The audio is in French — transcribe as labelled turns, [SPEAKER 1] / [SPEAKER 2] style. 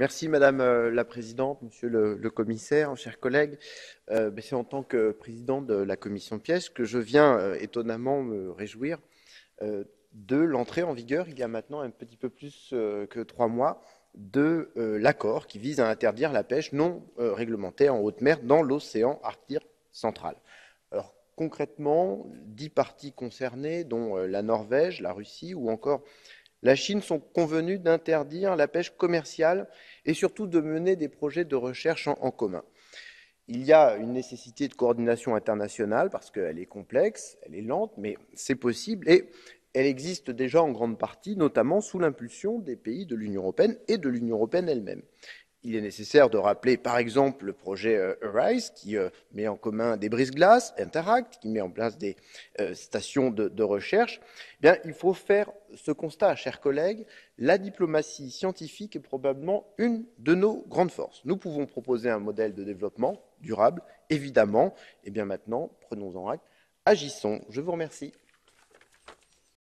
[SPEAKER 1] Merci Madame euh, la Présidente, Monsieur le, Commissaire, chers collègues. Euh, ben, c'est en tant que président de la commission piège que je viens euh, étonnamment me réjouir de l'entrée en vigueur, il y a maintenant un petit peu plus que trois mois, de l'accord qui vise à interdire la pêche non réglementée en haute mer dans l'océan Arctique central. Alors concrètement, dix parties concernées, dont la Norvège, la Russie ou encore la Chine sont convenues d'interdire la pêche commerciale et surtout de mener des projets de recherche en, commun. Il y a une nécessité de coordination internationale parce qu'elle est complexe, elle est lente, mais c'est possible et elle existe déjà en grande partie, notamment sous l'impulsion des pays de l'Union européenne et de l'Union européenne elle-même il est nécessaire de rappeler par exemple le projet euh, ARISE qui euh, met en commun des brises-glaces, Interact, qui met en place des euh, stations de, recherche. Eh bien, il faut faire ce constat, chers collègues, la diplomatie scientifique est probablement une de nos grandes forces. Nous pouvons proposer un modèle de développement durable, évidemment. Et eh bien maintenant, prenons-en acte, agissons. Je vous remercie.